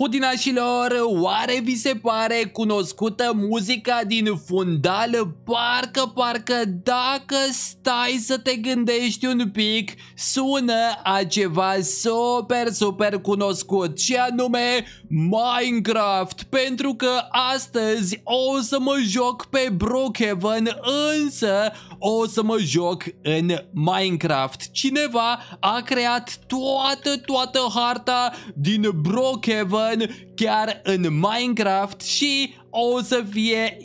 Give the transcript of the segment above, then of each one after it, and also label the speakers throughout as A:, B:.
A: Hudinașilor, oare vi se pare cunoscută muzica din fundal? Parcă, parcă, dacă stai să te gândești un pic, sună a ceva super, super cunoscut și anume Minecraft, pentru că astăzi o să mă joc pe Brookhaven, însă o să mă joc în Minecraft. Cineva a creat toată, toată harta din Brookhaven în, chiar în Minecraft și o să fie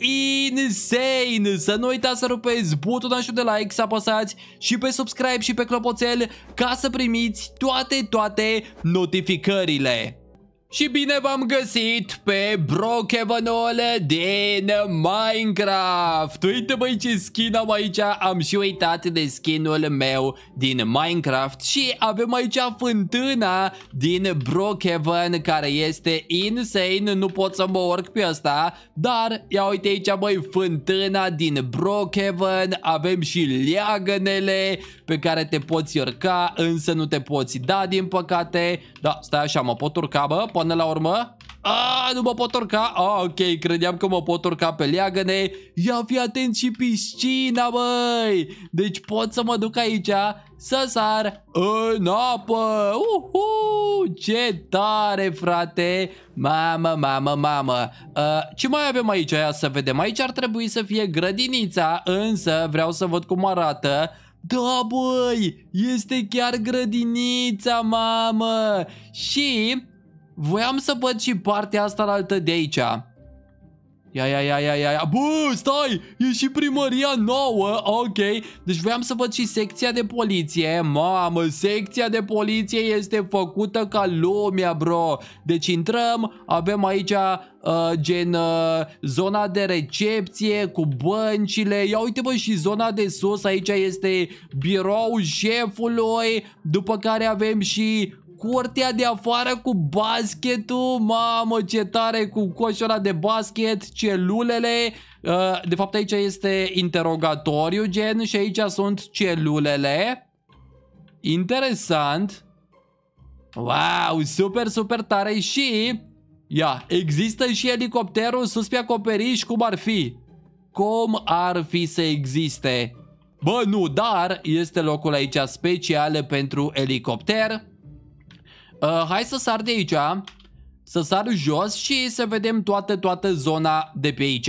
A: insane! Să nu uitați să rupeți butonul de like, să apăsați și pe subscribe și pe clopoțel ca să primiți toate, toate notificările. Și bine v-am găsit pe Brokevanul din Minecraft Uite băi ce skin am aici, am și uitat de skinul meu din Minecraft Și avem aici fântâna din Brokevan care este insane Nu pot să mă urc pe asta Dar ia uite aici băi fântâna din Brokevan Avem și leagănele pe care te poți urca Însă nu te poți da din păcate Da, stai așa, mă pot urca bă până la urmă? A, nu mă pot urca. A, ok, credeam că mă pot urca pe leagăne. Ia fi atent și piscina, băi. Deci pot să mă duc aici să sar în apă. Uhu, ce tare, frate. Mamă, mamă, mamă. Uh, ce mai avem aici? Ia să vedem. Aici ar trebui să fie grădinița, însă vreau să văd cum arată. Da, băi, este chiar grădinița, mamă. Și Voiam să văd și partea asta la altă de aici. Ia, ia, ia, ia, ia, ia. Bă, stai! E și primăria nouă, ok. Deci voiam să văd și secția de poliție. Mamă, secția de poliție este făcută ca lumea, bro. Deci intrăm, avem aici uh, gen uh, zona de recepție cu băncile. Ia uite bă și zona de sus, aici este birou șefului. După care avem și curtea de afară cu basketul. Mamă, ce tare cu coșul ăla de basket, celulele. Uh, de fapt, aici este interogatoriu, gen, și aici sunt celulele. Interesant. Wow, super, super tare și... Ia, există și elicopterul sus pe acoperiș, cum ar fi? Cum ar fi să existe? Bă, nu, dar este locul aici special pentru elicopter. Uh, hai să sar de aici, să sar jos și să vedem toată, toată zona de pe aici.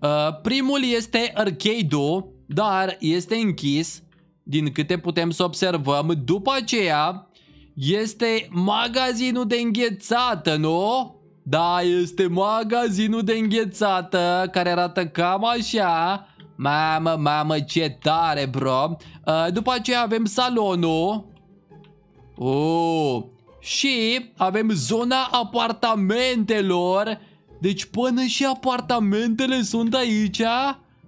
A: Uh, primul este arcade-ul, dar este închis, din câte putem să observăm. După aceea este magazinul de înghețată, nu? Da, este magazinul de înghețată care arată cam așa. Mamă, mamă, ce tare, bro. Uh, după aceea avem salonul. Uh, și avem zona apartamentelor. Deci până și apartamentele sunt aici.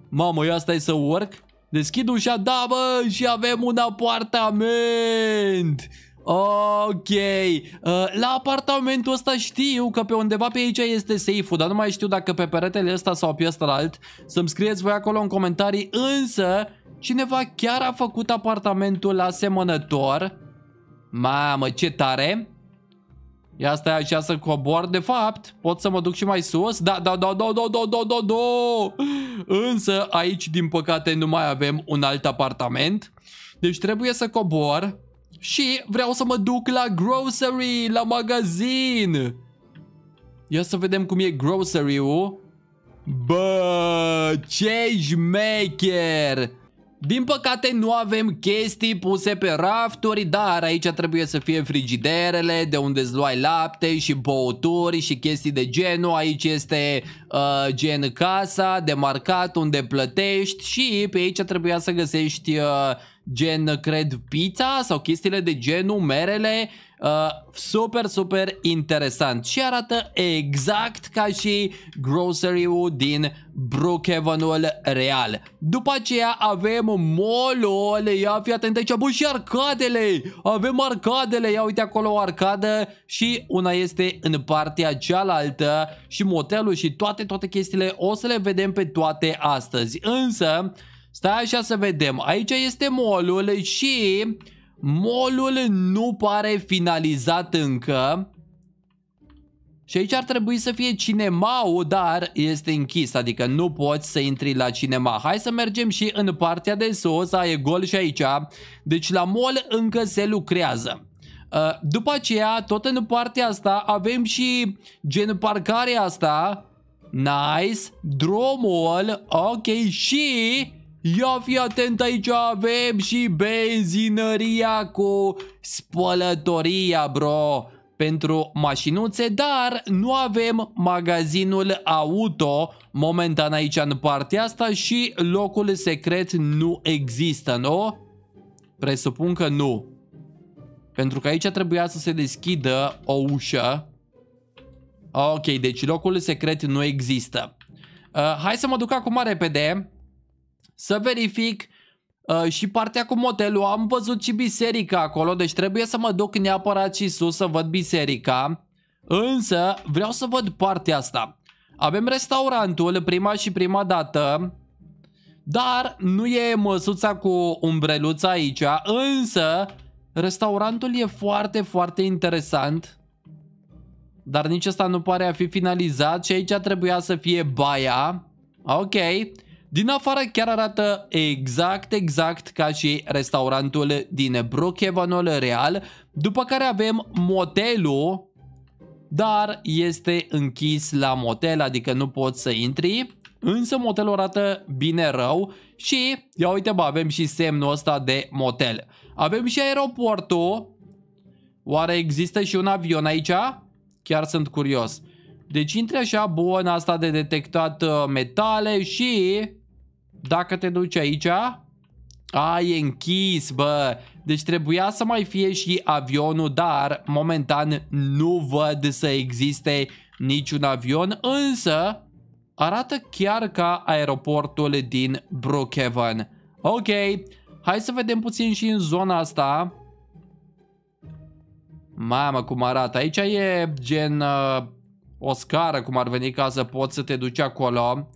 A: Mamă, eu asta e să work. Deschid ușa, da bă, și avem un apartament. Ok, uh, la apartamentul ăsta știu că pe undeva pe aici este safe-ul, dar nu mai știu dacă pe peretele ăsta sau pe ăsta alt. Să-mi scrieți voi acolo în comentarii, însă cineva chiar a făcut apartamentul asemănător. Mamă, ce tare! Ia stai așa să cobor, de fapt Pot să mă duc și mai sus Da, da, da, da, da, da, da, da, da Însă aici, din păcate, nu mai avem un alt apartament Deci trebuie să cobor Și vreau să mă duc la grocery, la magazin Ia să vedem cum e grocery-ul Bă, ce șmecher! Din păcate nu avem chestii puse pe rafturi, dar aici trebuie să fie frigiderele de unde îți luai lapte și băuturi și chestii de genul. Aici este uh, gen casa de marcat unde plătești și pe aici trebuia să găsești uh, gen, cred, pizza sau chestiile de genul, merele Uh, super, super interesant și arată exact ca și grocery-ul din brookhaven real. După aceea avem mall-ul, ia fi atent aici, bă, și arcadele, avem arcadele, ia uite acolo o arcadă și una este în partea cealaltă și motelul și toate, toate chestiile, o să le vedem pe toate astăzi, însă stai așa să vedem, aici este mall și... Molul nu pare finalizat încă. Și aici ar trebui să fie cinemaul, dar este închis, adică nu poți să intri la cinema. Hai să mergem și în partea de sus, a, e gol și aici. Deci la mol încă se lucrează. Uh, după aceea, tot în partea asta, avem și gen parcarea asta. Nice, drumul, ok, și Ia fi atent aici, avem și benzinăria cu spălătoria, bro pentru mașinuțe, dar nu avem magazinul auto momentan aici în partea asta și locul secret nu există, nu? Presupun că nu. Pentru că aici trebuia să se deschidă o ușă. Ok, deci locul secret nu există. Uh, hai să mă duc acum repede să verific uh, și partea cu motelul. Am văzut și biserica acolo, deci trebuie să mă duc neapărat și sus să văd biserica. Însă vreau să văd partea asta. Avem restaurantul prima și prima dată. Dar nu e măsuța cu umbreluța aici, însă restaurantul e foarte, foarte interesant. Dar nici asta nu pare a fi finalizat și aici trebuia să fie baia. Ok. Din afară chiar arată exact, exact ca și restaurantul din Brookhavenul real, după care avem motelul, dar este închis la motel, adică nu poți să intri, însă motelul arată bine rău și, ia uite bă, avem și semnul ăsta de motel. Avem și aeroportul, oare există și un avion aici? Chiar sunt curios. Deci intri așa, bun, asta de detectat uh, metale și dacă te duci aici, ai închis, bă. Deci trebuia să mai fie și avionul, dar momentan nu văd să existe niciun avion, însă arată chiar ca aeroportul din Brookhaven. Ok, hai să vedem puțin și în zona asta. Mamă, cum arată. Aici e gen uh, o scară, cum ar veni, ca să poți să te duci acolo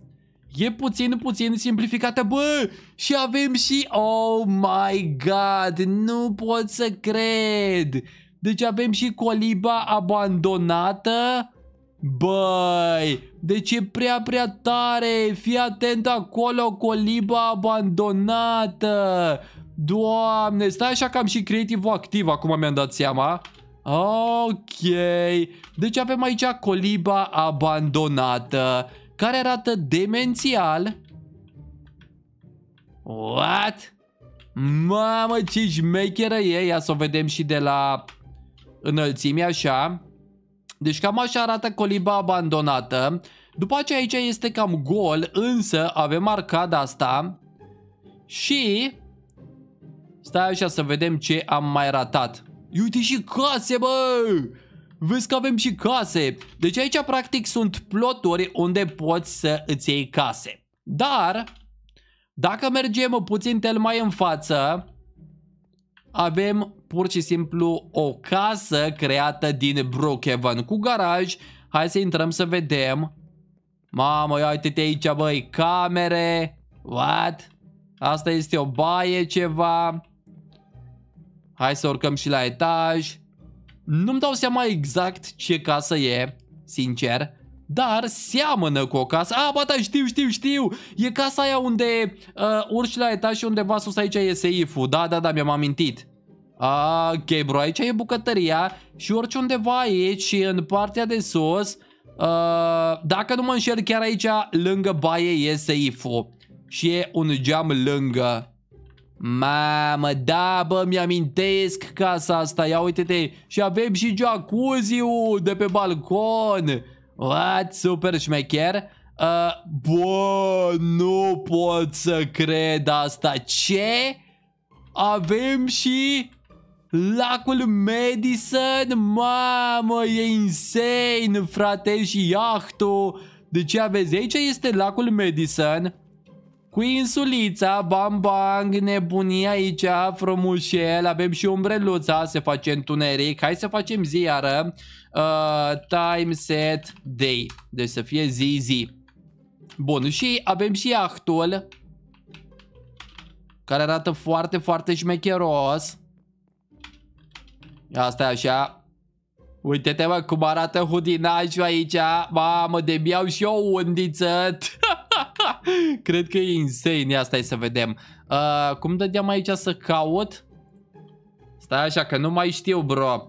A: e puțin, puțin simplificată, bă, și avem și, oh my god, nu pot să cred, deci avem și coliba abandonată, băi, deci e prea, prea tare, fii atent acolo, coliba abandonată, doamne, stai așa că am și creative activ, acum mi-am dat seama, Ok, deci avem aici coliba abandonată care arată demențial. What? Mamă, ce șmecheră e! Ia să o vedem și de la înălțime, așa. Deci cam așa arată coliba abandonată. După aceea aici este cam gol, însă avem arcada asta. Și... Stai așa să vedem ce am mai ratat. Uite și case, bă! Vezi că avem și case. Deci aici practic sunt ploturi unde poți să îți iei case. Dar dacă mergem puțin tel mai în față, avem pur și simplu o casă creată din Brookhaven cu garaj. Hai să intrăm să vedem. Mamă, ia uite-te aici, băi, camere. What? Asta este o baie ceva. Hai să urcăm și la etaj. Nu-mi dau seama exact ce casă e, sincer, dar seamănă cu o casă. A, bata, da, știu, știu, știu! E casa aia unde uh, urci la etaj și undeva sus aici e seiful. Da, da, da, mi-am amintit. ok, bro, aici e bucătăria și orice undeva aici și în partea de sus, uh, dacă nu mă înșel, chiar aici lângă baie e seiful. Și e un geam lângă Mamă, da, bă, mi-amintesc casa asta, ia uite-te Și avem și jacuzzi de pe balcon What? Super șmecher uh, Bă, nu pot să cred asta Ce? Avem și lacul Madison Mamă, e insane, frate, și iahtul De ce aveți aici? Este lacul Madison cu insulița, bam bang, nebunie aici, frumușel, avem și umbreluța, se face întuneric, hai să facem zi iară, uh, time set day, deci să fie zi zi. Bun, și avem și actul, care arată foarte, foarte șmecheros. Asta e așa. Uite-te, mă, cum arată hudinajul aici. Mamă, de mi și o undiță. Cred că e insane. Ia stai să vedem. Uh, cum dădeam aici să caut? Stai așa că nu mai știu, bro.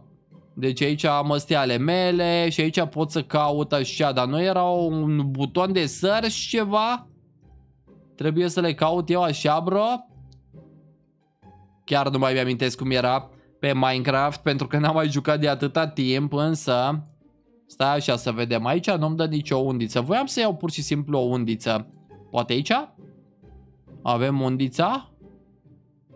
A: Deci aici am astea ale mele și aici pot să caut așa, dar nu era un buton de search ceva? Trebuie să le caut eu așa, bro? Chiar nu mai mi-amintesc cum era pe Minecraft, pentru că n-am mai jucat de atâta timp, însă... Stai așa să vedem, aici nu-mi dă nicio undiță. Voiam să iau pur și simplu o undiță. Poate aici? Avem undița?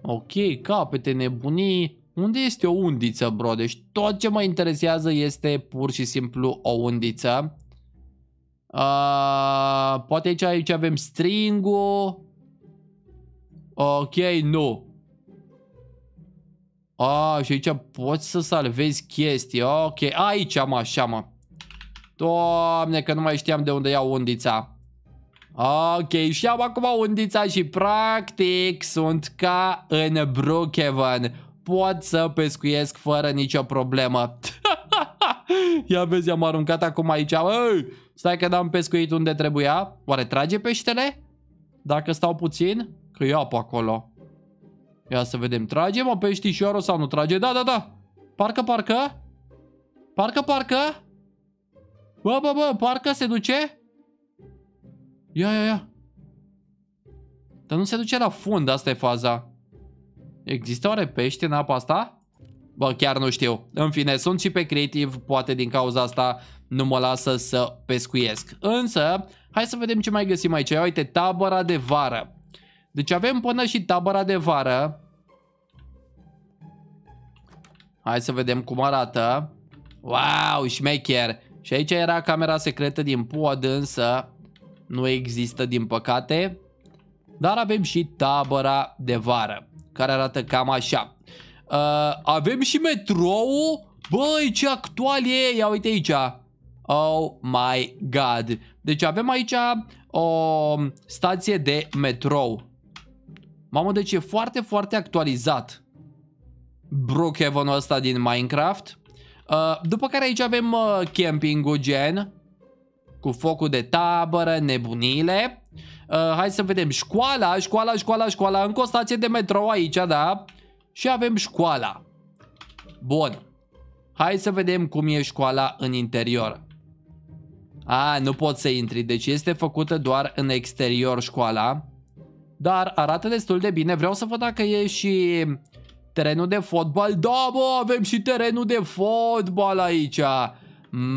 A: Ok, capete nebunii. Unde este o undiță, bro? Deci tot ce mă interesează este pur și simplu o undiță. Uh, poate aici, aici avem string-ul. Ok, nu. A, și aici poți să salvezi chestii. Ok, aici am așa, mă. Doamne, că nu mai știam de unde iau undița. Ok, și am acum undița și practic sunt ca în Brookhaven. Pot să pescuiesc fără nicio problemă. Ia vezi, am aruncat acum aici. Ei, stai că n-am pescuit unde trebuia. Oare trage peștele? Dacă stau puțin? Că e apă acolo. Ia să vedem. Trage mă peștișorul sau nu trage? Da, da, da. Parcă, parcă. Parcă, parcă. Bă, bă, bă, parcă se duce. Ia, ia, ia. Dar nu se duce la fund, asta e faza. Există oare pește în apa asta? Bă, chiar nu știu. În fine, sunt și pe creativ, poate din cauza asta nu mă lasă să pescuiesc. Însă, hai să vedem ce mai găsim aici. Ia uite, tabăra de vară. Deci avem până și tabăra de vară. Hai să vedem cum arată. Wow, șmecher! Și aici era camera secretă din pod, însă nu există din păcate, dar avem și tabăra de vară, care arată cam așa. Uh, avem și metrou. Băi, ce actual e! Ia uite aici. Oh my god. Deci avem aici o stație de metrou. Mamă, deci e foarte, foarte actualizat. Brookhaven-ul ăsta din Minecraft. Uh, după care aici avem uh, camping-ul gen cu focul de tabără, nebunile. Uh, hai să vedem, școala, școala, școala, școala, încă o stație de metrou aici, da? Și avem școala. Bun. Hai să vedem cum e școala în interior. A, nu pot să intri, deci este făcută doar în exterior școala. Dar arată destul de bine, vreau să văd dacă e și terenul de fotbal. Da, bă, avem și terenul de fotbal aici.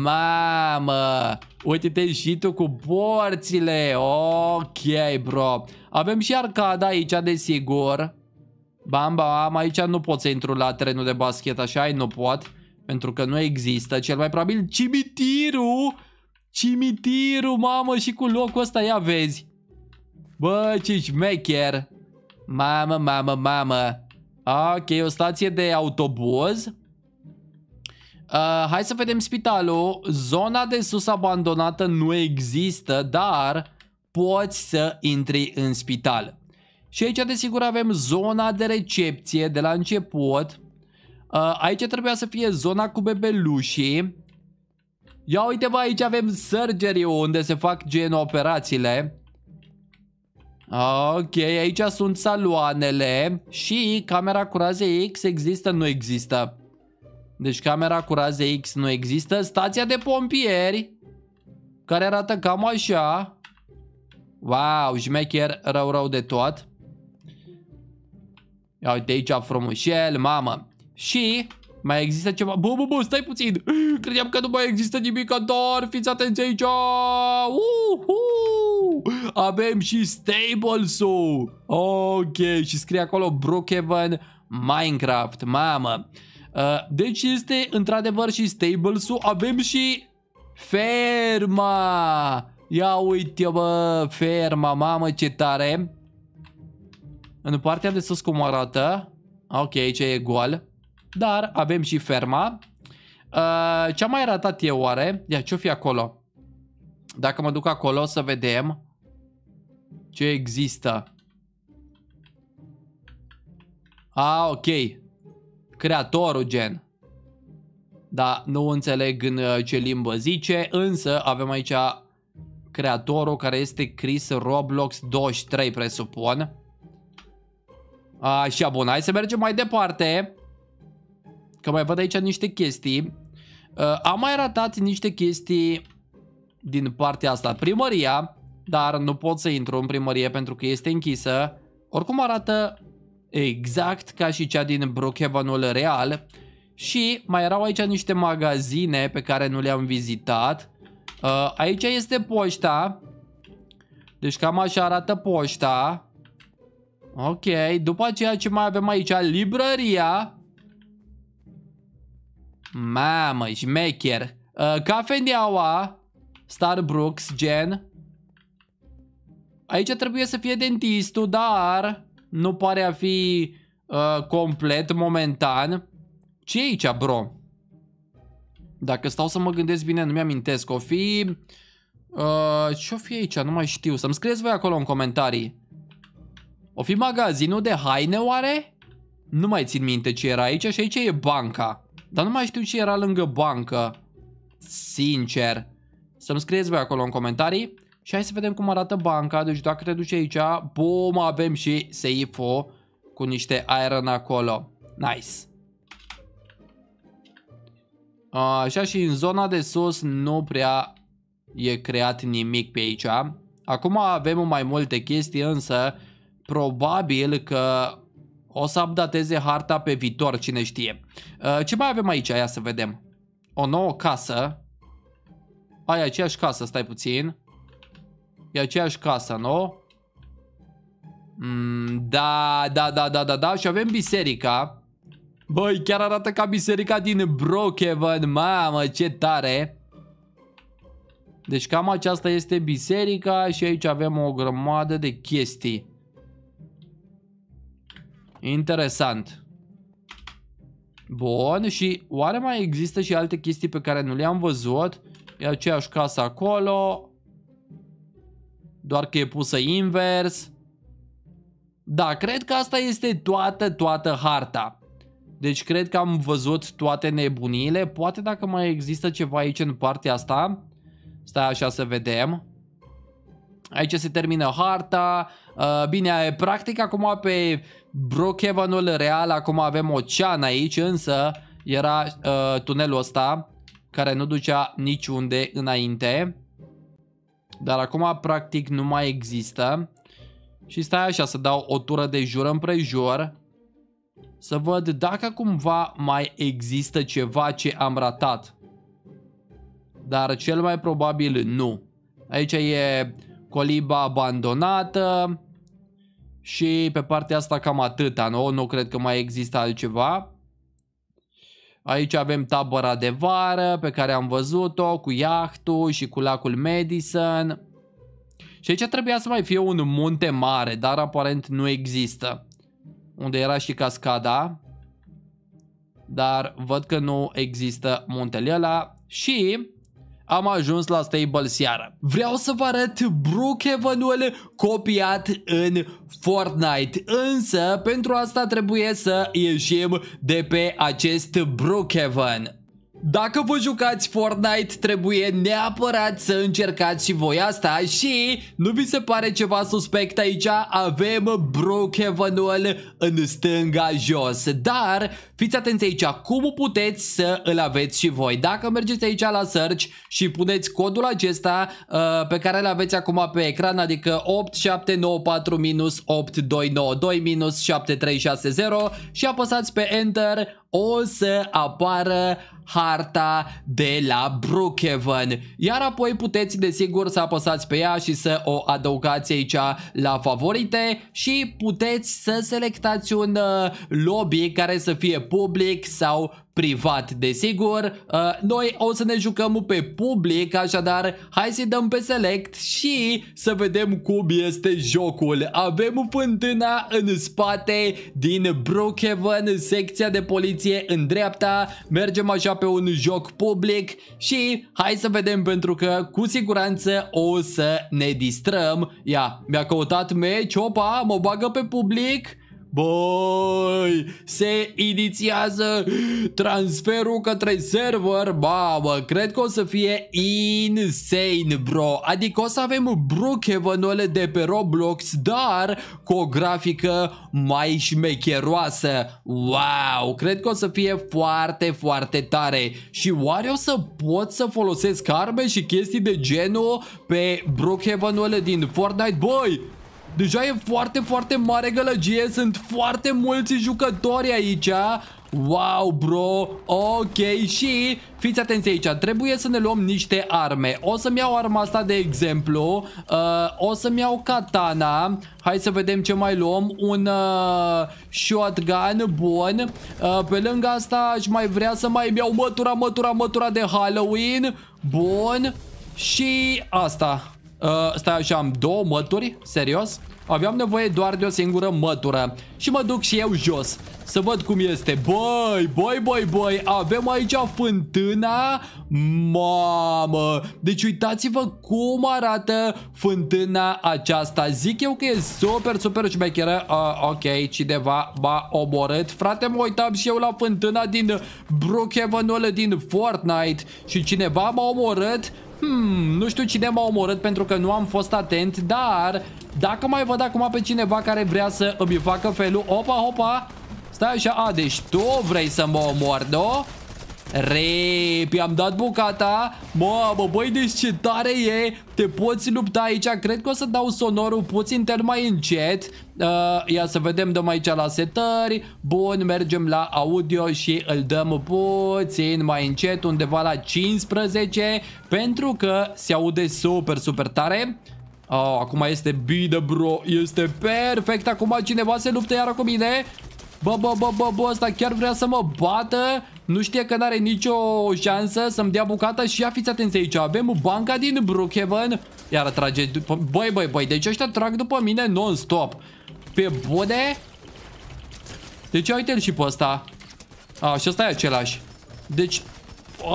A: Mamă! Uite-te și tu cu porțile! Ok, bro! Avem și arcada aici, desigur. Bam, bam, aici nu pot să intru la terenul de basket, așa nu pot. Pentru că nu există, cel mai probabil, cimitirul! Cimitirul, mamă, și cu locul ăsta, ia vezi! Bă, ce șmecher! Mamă, mamă, mamă! Ok, o stație de autobuz. Uh, hai să vedem spitalul. Zona de sus abandonată nu există, dar poți să intri în spital. Și aici desigur avem zona de recepție de la început. Uh, aici trebuia să fie zona cu bebelușii. Ia uite bă, aici avem surgery unde se fac gen operațiile. Ok, aici sunt saloanele și camera cu raze X există, nu există. Deci camera cu raze X nu există. Stația de pompieri, care arată cam așa. Wow, șmecher rău rău de tot. Ia uite aici frumușel, mamă. Și mai există ceva. Bă, bă, bă, stai puțin. Credeam că nu mai există nimic, dar fiți atenți aici. Uhu! Avem și Stables-ul. Ok, și scrie acolo Brookhaven Minecraft, mamă. Uh, deci este într-adevăr și stables-ul. Avem și ferma. Ia uite bă, ferma, mamă ce tare. În partea de sus cum arată. Ok, aici e gol. Dar avem și ferma. Uh, ce a mai ratat eu oare? Ia, ce-o fi acolo? Dacă mă duc acolo să vedem ce există. A, ah, ok creatorul gen. Da, nu înțeleg în uh, ce limbă zice, însă avem aici creatorul care este Chris Roblox 23, presupun. Așa, bun, hai să mergem mai departe. Că mai văd aici niște chestii. Uh, am mai ratat niște chestii din partea asta. Primăria, dar nu pot să intru în primărie pentru că este închisă. Oricum arată exact ca și cea din Brookhavenul real și mai erau aici niște magazine pe care nu le-am vizitat. Uh, aici este poșta, deci cam așa arată poșta. Ok, după aceea ce mai avem aici, librăria. Mamă, șmecher. Uh, cafeneaua, Starbucks, gen. Aici trebuie să fie dentistul, dar nu pare a fi uh, complet momentan. Ce e aici, bro? Dacă stau să mă gândesc bine, nu mi-amintesc. O fi... Uh, Ce-o fi aici? Nu mai știu. Să-mi scrieți voi acolo în comentarii. O fi magazinul de haine, oare? Nu mai țin minte ce era aici și aici e banca. Dar nu mai știu ce era lângă bancă. Sincer. Să-mi scrieți voi acolo în comentarii. Și hai să vedem cum arată banca. Deci dacă te duci aici, bum, avem și seifo cu niște iron acolo. Nice. Așa și în zona de sus nu prea e creat nimic pe aici. Acum avem mai multe chestii, însă probabil că o să updateze harta pe viitor, cine știe. Uh, ce mai avem aici? Ia să vedem. O nouă casă. Ai aceeași casă, stai puțin. E aceeași casă, nu? Mm, da, da, da, da, da, da. Și avem biserica. Băi, chiar arată ca biserica din Brokeven, Mamă, ce tare! Deci cam aceasta este biserica și aici avem o grămadă de chestii. Interesant. Bun, și oare mai există și alte chestii pe care nu le-am văzut? E aceeași casă acolo. Doar că e pusă invers. Da, cred că asta este toată, toată harta. Deci cred că am văzut toate nebuniile. Poate dacă mai există ceva aici în partea asta. Stai așa să vedem. Aici se termină harta. Uh, bine, practic acum pe Brookhavenul real acum avem ocean aici, însă era uh, tunelul ăsta care nu ducea niciunde înainte. Dar acum practic nu mai există. Și stai așa să dau o tură de jur împrejur. Să văd dacă cumva mai există ceva ce am ratat. Dar cel mai probabil nu. Aici e coliba abandonată. Și pe partea asta cam atâta, nu? Nu cred că mai există altceva. Aici avem tabăra de vară pe care am văzut-o cu iahtul și cu lacul Madison. Și aici trebuia să mai fie un munte mare, dar aparent nu există. Unde era și cascada. Dar văd că nu există muntele ăla. Și am ajuns la stable seara. Vreau să vă arăt Brookhavenul copiat în Fortnite, însă pentru asta trebuie să ieșim de pe acest Brookhaven. Dacă vă jucați Fortnite, trebuie neapărat să încercați și voi asta și nu vi se pare ceva suspect aici? Avem Brookhaven-ul în stânga jos, dar fiți atenți aici, cum puteți să îl aveți și voi? Dacă mergeți aici la search și puneți codul acesta uh, pe care îl aveți acum pe ecran, adică 8794-8292-7360 și apăsați pe Enter, o să apară harta de la Brookhaven. Iar apoi puteți desigur să apăsați pe ea și să o adăugați aici la favorite și puteți să selectați un uh, lobby care să fie public sau privat, desigur. Uh, noi o să ne jucăm pe public, așadar hai să-i dăm pe select și să vedem cum este jocul. Avem fântâna în spate din Brookhaven, secția de poliție în dreapta. Mergem așa pe un joc public și hai să vedem pentru că cu siguranță o să ne distrăm. Ia, mi-a căutat meci, opa, mă bagă pe public Băi, se inițiază transferul către server, mamă, cred că o să fie insane, bro. Adică o să avem Brookhavenul de pe Roblox, dar cu o grafică mai șmecheroasă. Wow, cred că o să fie foarte, foarte tare. Și oare o să pot să folosesc arme și chestii de genul pe Brookhavenul din Fortnite? Băi, Deja e foarte, foarte mare gălăgie, sunt foarte mulți jucători aici. Wow, bro, ok și fiți atenți aici, trebuie să ne luăm niște arme O să-mi iau arma asta de exemplu uh, O să-mi iau katana Hai să vedem ce mai luăm Un uh, shotgun bun uh, Pe lângă asta aș mai vrea să mai iau mătura, mătura, mătura de Halloween Bun Și asta Uh, stai așa, am două mături? Serios? Aveam nevoie doar de o singură mătură Și mă duc și eu jos Să văd cum este Băi, băi, băi, băi Avem aici fântâna Mamă Deci uitați-vă cum arată fântâna aceasta Zic eu că e super, super șmecheră uh, Ok, cineva m-a omorât Frate, mă uitam și eu la fântâna din Brookhaven-ul din Fortnite Și cineva m-a omorât Hmm, nu știu cine m-a omorât pentru că nu am fost atent, dar dacă mai văd acum pe cineva care vrea să îmi facă felul, opa, opa, stai așa, a, deci tu vrei să mă omori, nu? Rip, i-am dat bucata Mamă, băi, deci ce tare e Te poți lupta aici Cred că o să dau sonorul puțin tel mai încet uh, Ia să vedem, dăm aici la setări Bun, mergem la audio și îl dăm puțin mai încet Undeva la 15 Pentru că se aude super, super tare Oh, acum este bine, bro Este perfect Acum cineva se luptă iară cu mine Bă, bă, bă, bă, bă, ăsta chiar vrea să mă bată nu știe că n-are nicio șansă să-mi dea bucata și ia fiți atenți aici. Avem banca din Brookhaven. Iar trage după... Băi, băi, băi, deci ăștia trag după mine non-stop. Pe bode. Deci uite-l și pe ăsta. A, și ăsta e același. Deci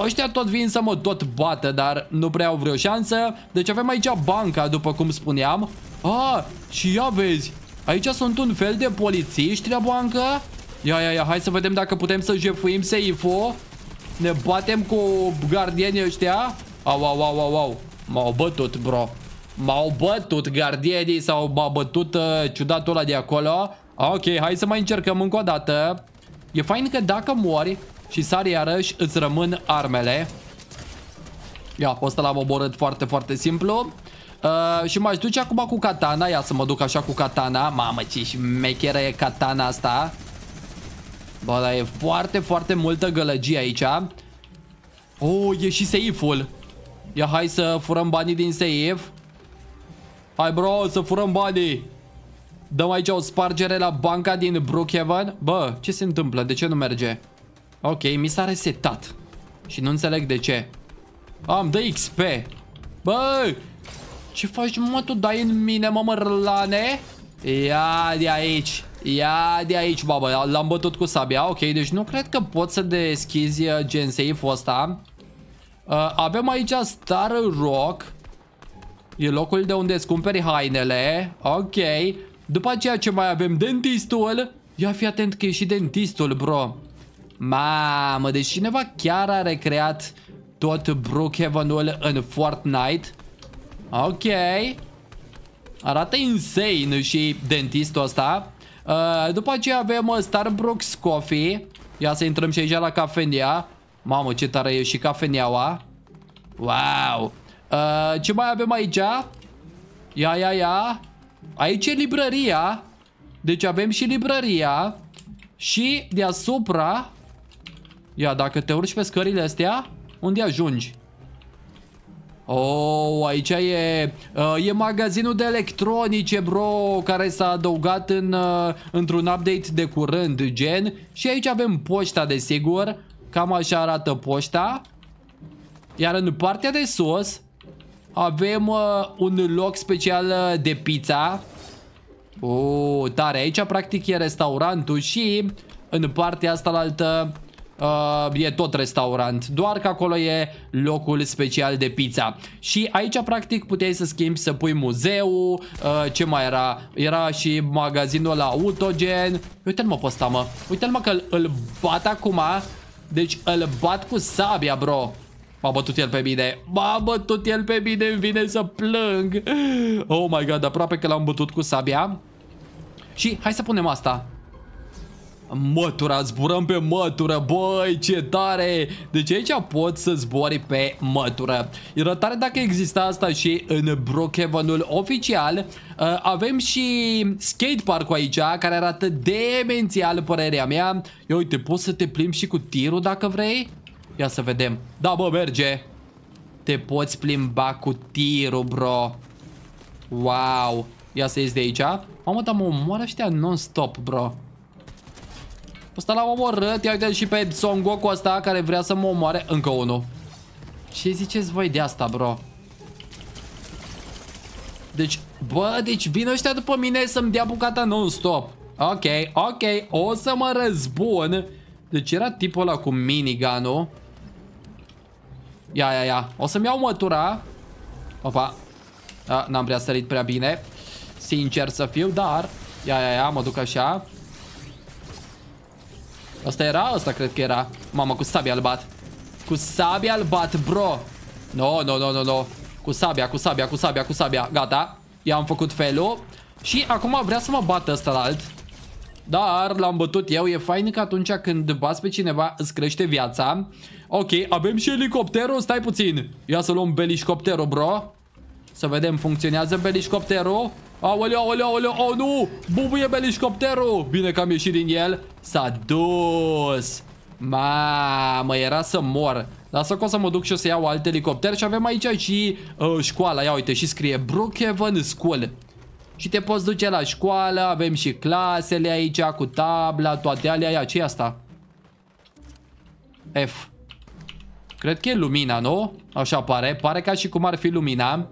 A: ăștia tot vin să mă tot bată, dar nu prea au vreo șansă. Deci avem aici banca, după cum spuneam. A, și ia vezi. Aici sunt un fel de polițiști la bancă. Ia, ia, ia, hai să vedem dacă putem să jefuim seifo. Ne batem cu gardienii ăștia Au, au, au, au, au M-au bătut, bro M-au bătut gardienii sau m au bătut uh, ciudatul ăla de acolo Ok, hai să mai încercăm încă o dată E fain că dacă mori și sari iarăși îți rămân armele Ia, pe ăsta l-am oborât foarte, foarte simplu Uh, și m-aș duce acum cu katana Ia să mă duc așa cu katana Mamă ce șmecheră e katana asta Bă, dar e foarte, foarte multă gălăgie aici. Oh, e și seiful. Ia hai să furăm banii din seif. Hai bro, să furăm banii. Dăm aici o spargere la banca din Brookhaven. Bă, ce se întâmplă? De ce nu merge? Ok, mi s-a resetat. Și nu înțeleg de ce. Am, dă XP. Bă, ce faci mă tu? Dai în mine, mă mărlane? Ia de aici. Ia de aici, baba, l-am bătut cu sabia, ok, deci nu cred că pot să deschizi uh, gen safe-ul ăsta. Uh, avem aici Star Rock. E locul de unde îți cumperi hainele, ok. După aceea ce mai avem dentistul. Ia fi atent că e și dentistul, bro. Mamă, deci cineva chiar a recreat tot Brookhaven-ul în Fortnite. Ok. Arată insane și dentistul ăsta. Uh, după aceea avem uh, Starbucks Coffee. Ia să intrăm și aici la cafenea. Mamă, ce tare e și cafeneaua. Wow. Uh, ce mai avem aici? Ia, ia, ia. Aici e librăria. Deci avem și librăria. Și deasupra... Ia, dacă te urci pe scările astea, unde ajungi? Oh, aici e, uh, e magazinul de electronice, bro, care s-a adăugat în, uh, într-un update de curând, gen. Și aici avem poșta, desigur. Cam așa arată poșta. Iar în partea de sus avem uh, un loc special uh, de pizza. Oh, tare, aici practic e restaurantul și în partea asta la altă uh, e tot restaurant, doar că acolo e locul special de pizza. Și aici practic puteai să schimbi, să pui muzeul, uh, ce mai era? Era și magazinul la autogen. Uite-l mă pe ăsta, mă. Uite-l mă că îl, îl bat acum. Deci îl bat cu sabia, bro. M-a bătut el pe mine M-a bătut el pe mine, îmi vine să plâng Oh my god, aproape că l-am bătut cu sabia Și hai să punem asta Mătura, zburăm pe mătură, băi, ce tare! Deci aici pot să zbori pe mătură. Era tare dacă exista asta și în Brookhaven-ul oficial. Uh, avem și skatepark-ul aici, care arată demențial, părerea mea. Ia uite, poți să te plimbi și cu tirul dacă vrei? Ia să vedem. Da, bă, merge! Te poți plimba cu tirul, bro. Wow! Ia să ies de aici. Mamă, dar mă omoară ăștia non-stop, bro. Asta l-a omorât. Ia uite și pe Son Goku ăsta care vrea să mă omoare. Încă unul. Ce ziceți voi de asta, bro? Deci, bă, deci vin ăștia după mine să-mi dea bucata non-stop. Ok, ok, o să mă răzbun. Deci era tipul ăla cu minigun-ul. Ia, ia, ia. O să-mi iau mătura. Opa. Da, n-am prea sărit prea bine. Sincer să fiu, dar... Ia, ia, ia, mă duc așa. Asta era? Asta cred că era. Mamă, cu sabia al bat. Cu sabia al bat, bro. No, no, no, no, no. Cu sabia, cu sabia, cu sabia, cu sabia. Gata. I-am făcut felul. Și acum vrea să mă bată ăsta la alt. Dar l-am bătut eu, e fain că atunci când bați pe cineva îți crește viața Ok, avem și elicopterul, stai puțin Ia să luăm belișcopterul, bro Să vedem, funcționează belișcopterul Aoleo, aoleo, aoleo, oh nu! Bubuie belișcopterul! Bine că am ieșit din el. S-a dus! Mamă, era să mor. Lasă că o să mă duc și o să iau alt elicopter și avem aici și uh, școala. Ia uite și scrie Brookhaven School. Și te poți duce la școală, avem și clasele aici cu tabla, toate alea. Ia, ce asta? F. Cred că e lumina, nu? Așa pare. Pare ca și cum ar fi lumina.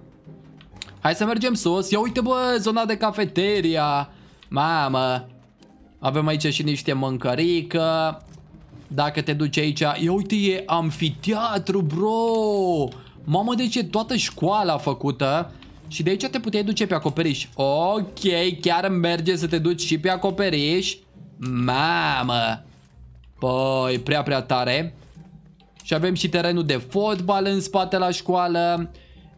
A: Hai să mergem sus. Ia uite, bă, zona de cafeteria. Mamă. Avem aici și niște mâncărică. Dacă te duci aici... Ia uite, e amfiteatru, bro! Mamă, de ce toată școala făcută. Și de aici te puteai duce pe acoperiș. Ok, chiar merge să te duci și pe acoperiș. Mamă! Păi, prea, prea tare. Și avem și terenul de fotbal în spate la școală.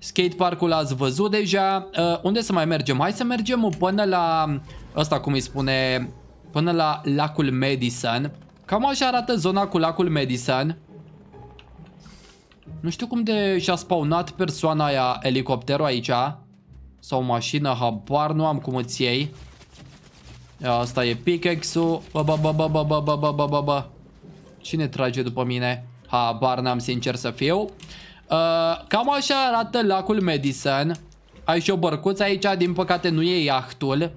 A: Skateparkul ați văzut deja. Uh, unde să mai mergem? Hai să mergem până la... Ăsta cum îi spune... Până la lacul Madison. Cam așa arată zona cu lacul Madison. Nu știu cum de și-a spawnat persoana aia elicopterul aici. Sau mașină, habar nu am cum îți iei. Asta e pickaxe-ul. Bă, bă, bă, bă, bă, bă, bă, bă, bă, bă. Cine trage după mine? Habar n-am sincer să fiu. Uh, cam așa arată lacul Madison. Ai și o bărcuță aici, din păcate nu e iahtul.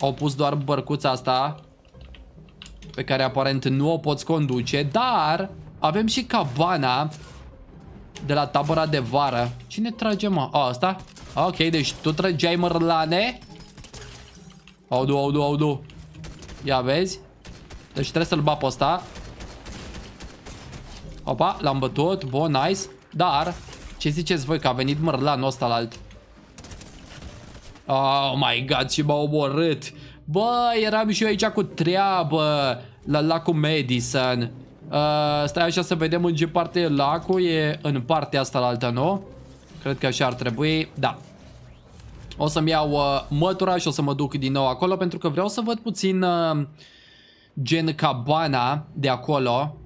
A: Au pus doar bărcuța asta, pe care aparent nu o poți conduce, dar avem și cabana de la tabăra de vară. Cine trage, mă? A, asta? Ok, deci tu trăgeai mărlane? Audu, audu, audu. Ia vezi? Deci trebuie să-l bat pe ăsta. Opa, l-am bătut. Bun, nice. Dar, ce ziceți voi că a venit mărlanul ăsta la alt? Oh my god, ce m-a omorât. Bă, eram și eu aici cu treabă la lacul Madison. Uh, stai așa să vedem în ce parte e lacul. E în partea asta la altă, nu? Cred că așa ar trebui. Da. O să-mi iau uh, mătura și o să mă duc din nou acolo pentru că vreau să văd puțin uh, gen cabana de acolo.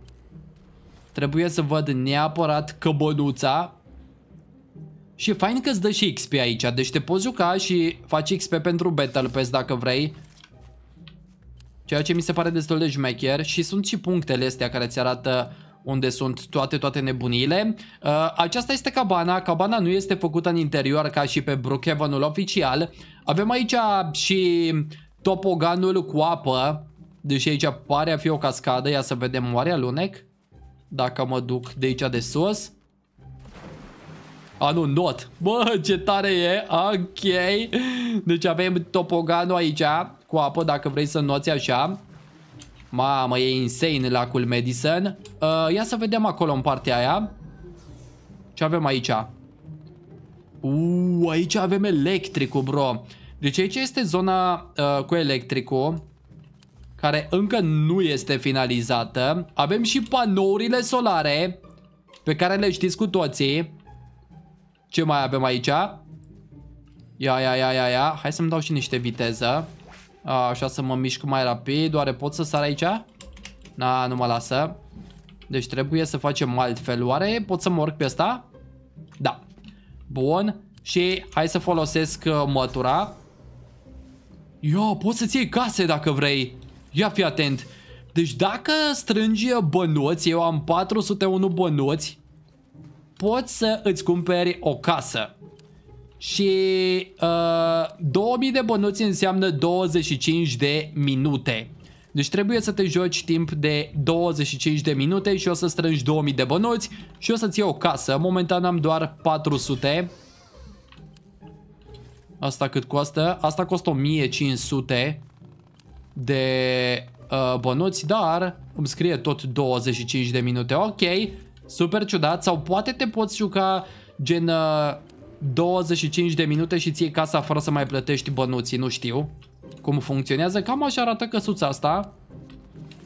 A: Trebuie să văd neapărat căbăduța Și fain că îți dă și XP aici, deci te poți juca și faci XP pentru Battle Pass dacă vrei. Ceea ce mi se pare destul de jmecher și sunt și punctele astea care ți arată unde sunt toate, toate nebunile. Uh, aceasta este cabana, cabana nu este făcută în interior ca și pe Brookhavenul oficial. Avem aici și topoganul cu apă, deși aici pare a fi o cascadă, ia să vedem, oare alunec? Dacă mă duc de aici de sus. A, nu, not. Bă, ce tare e. Ok. Deci avem topoganul aici cu apă dacă vrei să noți așa. Mamă, e insane lacul Madison. Uh, ia să vedem acolo în partea aia. Ce avem aici? Uuu, aici avem electricul, bro. Deci aici este zona uh, cu electricul care încă nu este finalizată. Avem și panourile solare, pe care le știți cu toții. Ce mai avem aici? Ia, ia, ia, ia, ia. Hai să-mi dau și niște viteză. Așa să mă mișc mai rapid. Doare pot să sar aici? Na, nu mă lasă. Deci trebuie să facem altfel. Oare pot să mă urc pe asta? Da. Bun. Și hai să folosesc uh, mătura. Ia, poți să-ți iei case dacă vrei. Ia fi atent. Deci dacă strângi bănuți, eu am 401 bănuți, poți să îți cumperi o casă. Și uh, 2000 de bănuți înseamnă 25 de minute. Deci trebuie să te joci timp de 25 de minute și o să strângi 2000 de bănuți și o să-ți iei o casă. Momentan am doar 400. Asta cât costă? Asta costă 1500 de uh, bănuți, dar îmi scrie tot 25 de minute. Ok, super ciudat. Sau poate te poți juca gen uh, 25 de minute și ție casa fără să mai plătești bănuții, nu știu cum funcționează. Cam așa arată căsuța asta.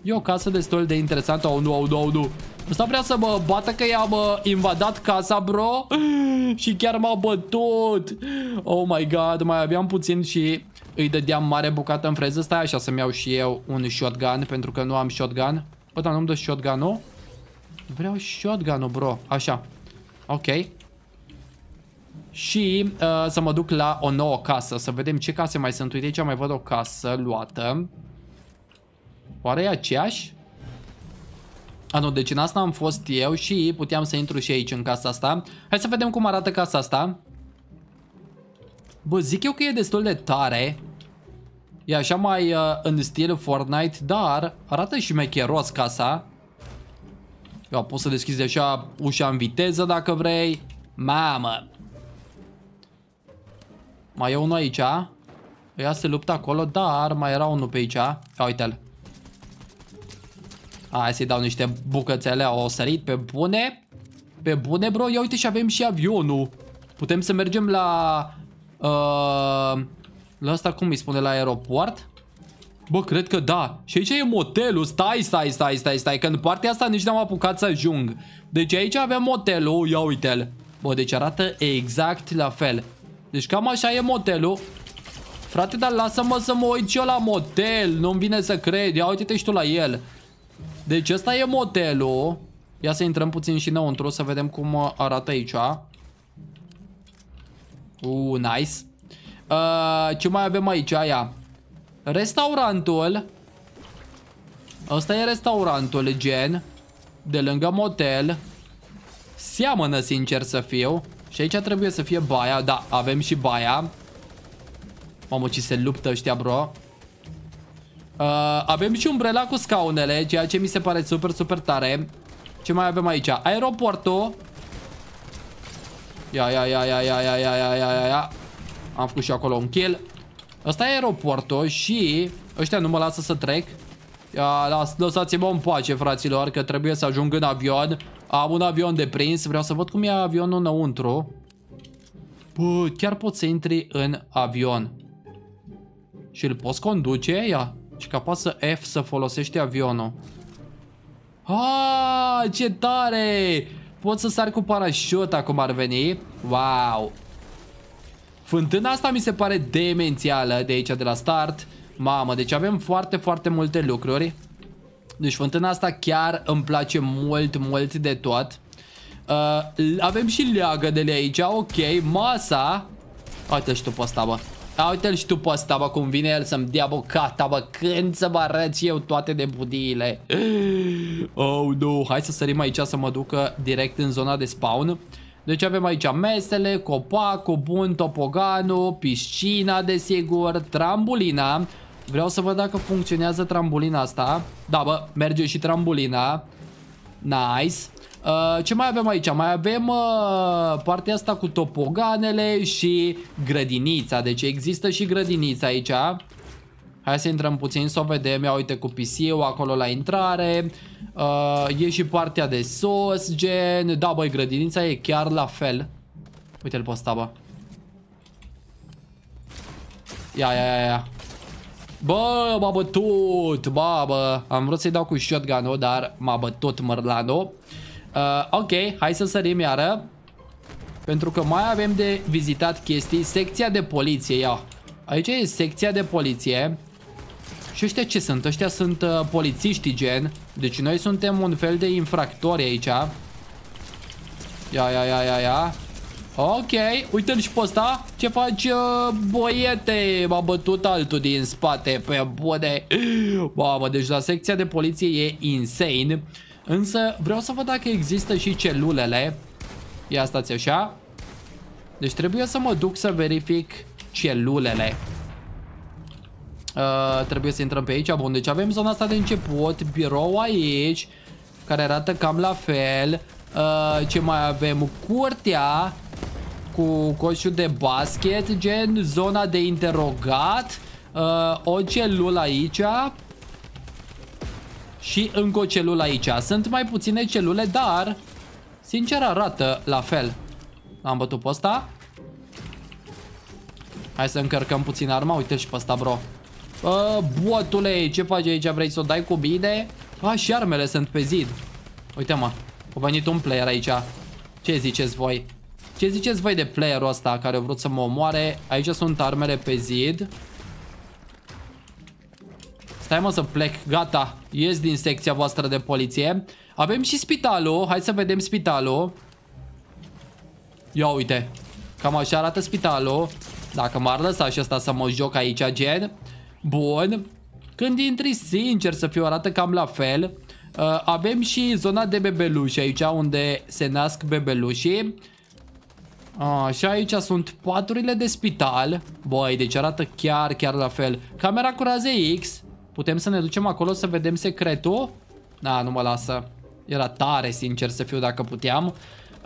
A: E o casă destul de interesantă. Oh, nu, oh, nu, oh, nu. Asta vrea să mă bată că i-am uh, invadat casa, bro. și chiar m-a bătut. Oh my god, mai aveam puțin și îi dădeam mare bucată în freză. Stai așa să-mi iau și eu un shotgun, pentru că nu am shotgun. Bă, dar nu-mi dă shotgun-ul? Vreau shotgun-ul, bro. Așa. Ok. Și uh, să mă duc la o nouă casă, să vedem ce case mai sunt. Uite, aici mai văd o casă luată. Oare e aceeași? A, nu, deci în asta am fost eu și puteam să intru și aici în casa asta. Hai să vedem cum arată casa asta. Bă, zic eu că e destul de tare E așa mai uh, în stil Fortnite, dar arată și mecheros casa. Eu poți să deschizi așa ușa în viteză dacă vrei. Mamă! Mai e unul aici. Ea se luptă acolo, dar mai era unul pe aici. Ia uite-l. Hai să-i dau niște bucățele. O sărit pe bune. Pe bune, bro. Ia uite și avem și avionul. Putem să mergem la... Uh, la asta cum îi spune la aeroport? Bă, cred că da. Și aici e motelul. Stai, stai, stai, stai, stai. Că în partea asta nici n-am apucat să ajung. Deci aici avem motelul. Ia uite-l. Bă, deci arată exact la fel. Deci cam așa e motelul. Frate, dar lasă-mă să mă uit și eu la motel. Nu-mi vine să cred. Ia uite-te și tu la el. Deci ăsta e motelul. Ia să intrăm puțin și înăuntru să vedem cum arată aici. Uuu, uh, nice. Uh, ce mai avem aici? Aia. Restaurantul. asta e restaurantul, gen. De lângă motel. Seamănă, sincer să fiu. Și aici trebuie să fie baia. Da, avem și baia. Mamă, ce se luptă ăștia, bro. Uh, avem și umbrela cu scaunele, ceea ce mi se pare super, super tare. Ce mai avem aici? Aeroportul. Ia, ia, ia, ia, ia, ia, ia, ia, ia, ia, ia. Am făcut și acolo un kill. Asta e aeroportul și ăștia nu mă lasă să trec. Lăsați-mă în pace, fraților, că trebuie să ajung în avion. Am un avion de prins. Vreau să văd cum e avionul înăuntru. Bă, chiar pot să intri în avion. Și îl poți conduce? Ia. Și că să F să folosești avionul. Ah, ce tare! Pot să sar cu parașut acum ar veni. Wow! Fântâna asta mi se pare demențială de aici, de la start. Mamă, deci avem foarte, foarte multe lucruri. Deci fântâna asta chiar îmi place mult, mult de tot. Uh, avem și leagădele de aici, ok. Masa. Uite-l și tu pe asta, bă. Uite-l și tu pe asta, bă, cum vine el să-mi dea bocata, bă. Când să mă arăt eu toate budiile. Oh, nu. Hai să sărim aici să mă ducă direct în zona de spawn. Deci avem aici mesele, copacul, bun, topoganul, piscina desigur, trambulina. Vreau să văd dacă funcționează trambulina asta. Da, bă, merge și trambulina. Nice. Uh, ce mai avem aici? Mai avem uh, partea asta cu topoganele și grădinița. Deci există și grădinița aici. Hai să intrăm puțin să o vedem. Ia uite cu pisiu acolo la intrare. Uh, e și partea de sos, gen... Da, băi, grădinița e chiar la fel. Uite-l pe ăsta, bă. Ia, ia, ia, ia. Bă, m-a bătut, bă, bă. Am vrut să-i dau cu shotgun-ul, dar m-a bătut Mărlano. Uh, ok, hai să sărim iară. Pentru că mai avem de vizitat chestii. Secția de poliție, ia. Aici e secția de poliție. Și ăștia ce sunt? Ăștia sunt uh, polițiștii gen Deci noi suntem un fel de infractori aici Ia, ia, ia, ia, ia Ok, uite și pe ăsta Ce faci, uh, boiete? M-a bătut altul din spate Pe bune Mamă, deci la secția de poliție e insane Însă vreau să văd dacă există și celulele Ia stați așa Deci trebuie să mă duc să verific celulele Uh, trebuie să intrăm pe aici. Bun, deci avem zona asta de început. Birou aici. Care arată cam la fel. Uh, ce mai avem? Curtea. Cu coșul de basket. Gen zona de interogat. Uh, o celulă aici. Și încă o celulă aici. Sunt mai puține celule, dar... Sincer arată la fel. L-am bătut pe ăsta. Hai să încărcăm puțin arma. Uite și pe ăsta, bro. A, botule, ce faci aici? Vrei să o dai cu bine? A, și armele sunt pe zid. Uite, mă, a venit un player aici. Ce ziceți voi? Ce ziceți voi de playerul ăsta care a vrut să mă omoare? Aici sunt armele pe zid. Stai mă să plec, gata, ies din secția voastră de poliție Avem și spitalul, hai să vedem spitalul Ia uite, cam așa arată spitalul Dacă m-ar lăsa și ăsta să mă joc aici, gen Bun. Când intri, sincer să fiu, arată cam la fel. Uh, avem și zona de bebeluși aici, unde se nasc bebelușii. Uh, și aici sunt paturile de spital. Băi, deci arată chiar, chiar la fel. Camera cu raze X. Putem să ne ducem acolo să vedem secretul? Da, nu mă lasă. Era tare, sincer să fiu, dacă puteam.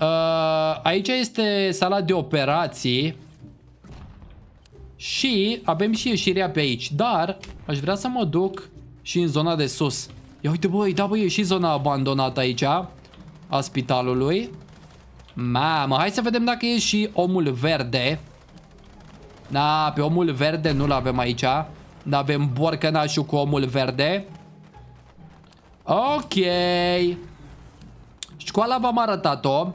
A: Uh, aici este sala de operații. Și avem și ieșirea pe aici, dar aș vrea să mă duc și în zona de sus. Ia uite băi, da băi, e și zona abandonată aici a spitalului. Mamă, hai să vedem dacă e și omul verde. Na, da, pe omul verde nu-l avem aici. N-avem borcănașul cu omul verde. Ok. Școala v-am arătat-o.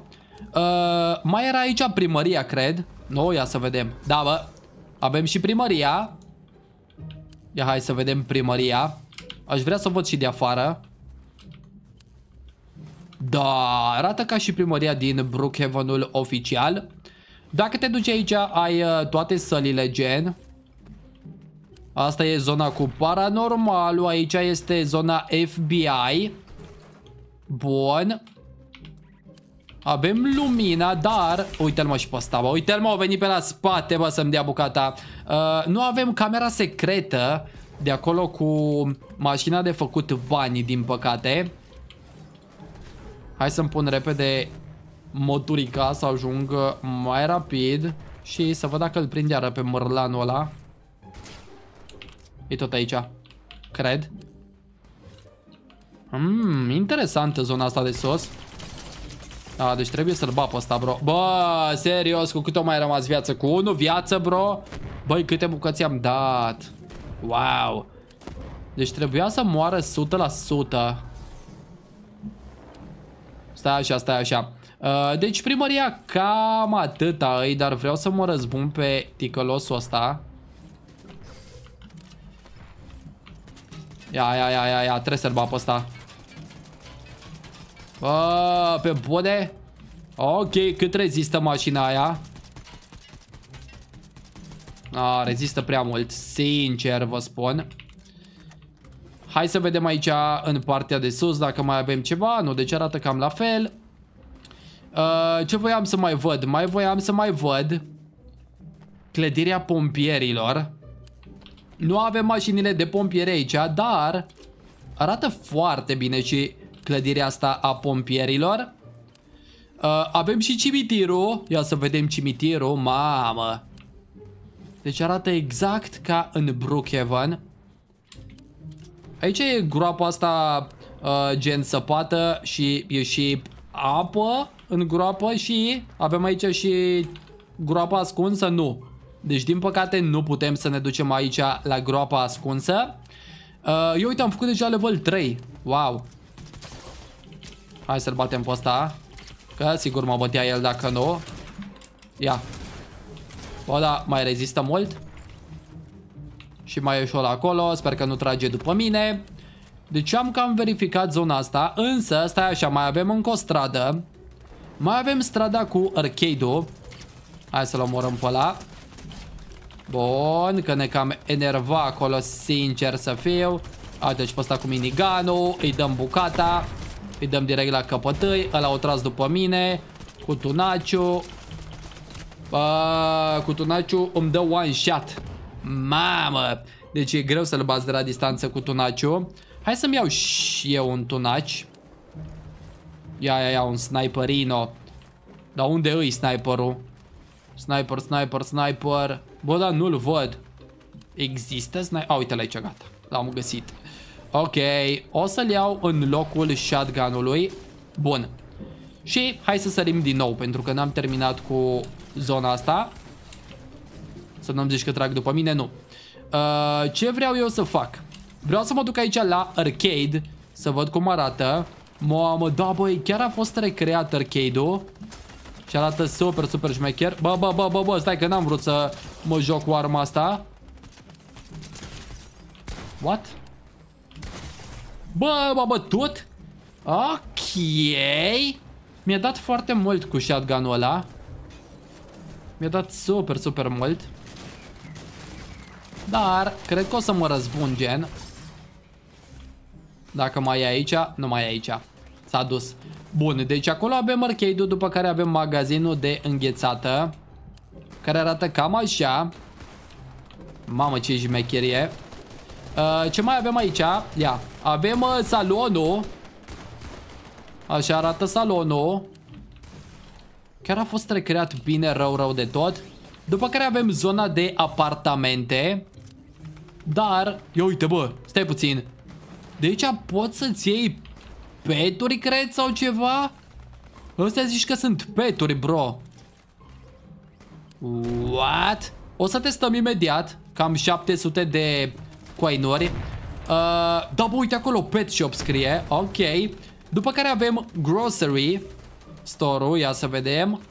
A: Uh, mai era aici primăria, cred. Nu, no, ia să vedem. Da, bă, avem și primăria. Ia hai să vedem primăria. Aș vrea să văd și de afară. Da, arată ca și primăria din Brookhavenul oficial. Dacă te duci aici, ai uh, toate sălile gen. Asta e zona cu paranormalul, aici este zona FBI. Bun. Avem lumina, dar... Uite-l mă și pe ăsta, bă. Uite-l mă, au venit pe la spate, bă, să-mi dea bucata. Uh, nu avem camera secretă de acolo cu mașina de făcut bani, din păcate. Hai să-mi pun repede moturica să ajung mai rapid și să văd dacă îl prind iară pe mărlanul ăla. E tot aici, cred. Mmm, interesantă zona asta de sos. A, deci trebuie să-l bap ăsta, bro. Bă, serios, cu cât o mai rămas viață? Cu unul viață, bro? Băi, câte bucăți am dat. Wow. Deci trebuia să moară 100%. Stai așa, stai așa. Deci primăria cam atâta ei, dar vreau să mă răzbun pe ticălosul ăsta. Ia, ia, ia, ia, ia, trebuie să-l bap ăsta. A, pe bune? Ok, cât rezistă mașina aia? A, rezistă prea mult, sincer vă spun. Hai să vedem aici în partea de sus dacă mai avem ceva. Nu, deci arată cam la fel. A, ce voiam să mai văd? Mai voiam să mai văd clădirea pompierilor. Nu avem mașinile de pompieri aici, dar arată foarte bine și clădirea asta a pompierilor. Uh, avem și cimitirul. Ia să vedem cimitirul. Mamă. Deci arată exact ca în Brookhaven. Aici e groapa asta uh, gen săpată și e și apă în groapă și avem aici și groapa ascunsă. Nu. Deci din păcate nu putem să ne ducem aici la groapa ascunsă. Uh, eu uite am făcut deja level 3. Wow. Hai să-l batem pe ăsta. Că sigur mă bătea el dacă nu. Ia. Bă, da, mai rezistă mult. Și mai e și acolo. Sper că nu trage după mine. Deci am cam verificat zona asta. Însă, stai așa, mai avem încă o stradă. Mai avem strada cu arcade-ul. Hai să-l omorăm pe ăla. Bun, că ne cam enerva acolo, sincer să fiu. Haide, deci pe ăsta cu miniganul, îi dăm bucata. Îi dăm direct la căpătăi, ăla o tras după mine Cu tunaciu Bă, Cu tunaciu îmi dă one shot Mamă! Deci e greu să-l bați de la distanță cu tunaciu Hai să-mi iau și eu un tunaci Ia, ia, ia, un sniperino Dar unde îi sniperul? Sniper, sniper, sniper Bă, dar nu-l văd Există sniper? A, uite-l aici, gata L-am găsit Ok, o să-l iau în locul shotgun-ului. Bun. Și hai să sărim din nou, pentru că n-am terminat cu zona asta. Să nu-mi zici că trag după mine, nu. Uh, ce vreau eu să fac? Vreau să mă duc aici la arcade, să văd cum arată. Mamă, da băi, chiar a fost recreat arcade-ul. Și arată super, super șmecher. Bă, bă, bă, bă, bă, stai că n-am vrut să mă joc cu arma asta. What? Bă, m-a bătut? Ok. Mi-a dat foarte mult cu shotgun-ul ăla. Mi-a dat super, super mult. Dar, cred că o să mă răzbun, gen. Dacă mai e aici, nu mai e aici. S-a dus. Bun, deci acolo avem arcade după care avem magazinul de înghețată. Care arată cam așa. Mamă, ce jmecherie Uh, ce mai avem aici? Ia. Avem uh, salonul. Așa arată salonul. Chiar a fost recreat bine, rău, rău de tot. După care avem zona de apartamente. Dar, ia uite bă, stai puțin. De aici poți să-ți iei peturi, cred, sau ceva? Ăstea zici că sunt peturi, bro. What? O să testăm imediat. Cam 700 de coinuri. Uh, da, bă, uite acolo, pet shop scrie. Ok. După care avem grocery store-ul, ia să vedem.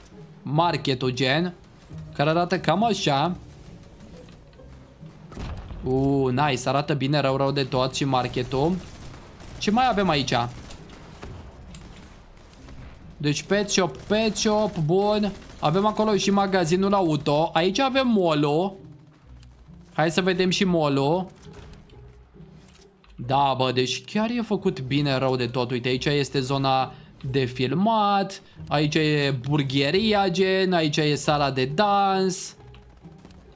A: Marketul gen, care arată cam așa. Uh, nice, arată bine rău rău de tot și marketul. Ce mai avem aici? Deci pet shop, pet shop, bun. Avem acolo și magazinul auto. Aici avem molo. Hai să vedem și molo. Da, bă, deci chiar e făcut bine rău de tot. Uite, aici este zona de filmat, aici e burgheria gen, aici e sala de dans.